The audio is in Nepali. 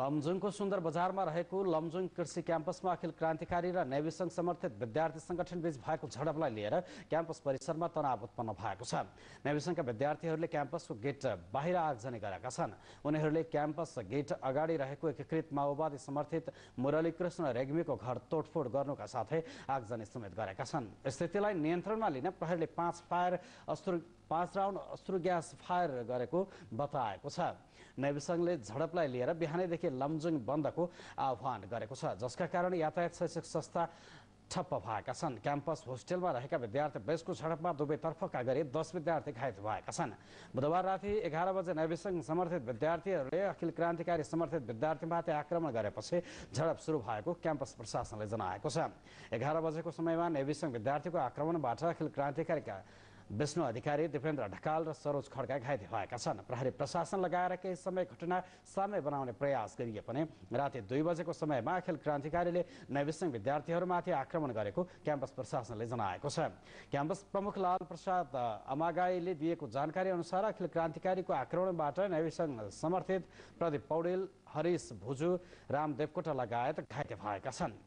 लमजुङको सुन्दर बजारमा रहेको लमजुङ कृषि क्याम्पसमा अखिल क्रान्तिकारी र नेविसङ समर्थित विद्यार्थी सङ्गठनबीच भएको झडपलाई लिएर क्याम्पस परिसरमा तनाव उत्पन्न भएको छ नेविसङका विद्यार्थीहरूले क्याम्पसको गेट बाहिर आगजनी गरेका छन् उनीहरूले क्याम्पस गेट अगाडि रहेको एकीकृत माओवादी समर्थित मुरली कृष्ण रेग्मीको घर तोडफोड गर्नुका साथै आगजनी समेत गरेका छन् स्थितिलाई नियन्त्रणमा लिन प्रहरीले पाँच फायर अस्त्र पाँच राउन्ड अश्रु ग्यास फायर गरेको बताएको छ नैब सङ्घले झडपलाई लिएर बिहानैदेखि लमजुङ बन्दको आह्वान गरेको छ जसका कारण यातायात शैक्षिक संस्था ठप्प भएका छन् क्याम्पस होस्टेलमा रहेका विद्यार्थी बेसको झडपमा दुवैतर्फका गरी दस विद्यार्थी घाइते भएका छन् बुधबार राति एघार बजे नैवेसङ्घ समर्थित विद्यार्थीहरूले अखिल क्रान्तिकारी समर्थित विद्यार्थीमाथि आक्रमण गरेपछि झडप सुरु भएको क्याम्पस प्रशासनले जनाएको छ एघार बजेको समयमा नैवेसङ्घ विद्यार्थीको आक्रमणबाट अखिल क्रान्तिकारीका विष्णु अधिकारी दिपेन्द्र ढकाल र सरोज खड्का घाइते भएका छन् प्रहरी प्रशासन लगाएर केही समय घटना साम्य बनाउने प्रयास गरिए पनि राति दुई बजेको समयमा अखिल क्रान्तिकारीले नैविसिङ विद्यार्थीहरूमाथि आक्रमण गरेको क्याम्पस प्रशासनले जनाएको छ क्याम्पस प्रमुख लाल प्रसाद अमागाईले दिएको जानकारी अनुसार अखिल क्रान्तिकारीको आक्रमणबाट नैविसङ समर्थित प्रदीप पौडेल हरिश भुजु राम देवकोटा लगायत घाइते भएका छन्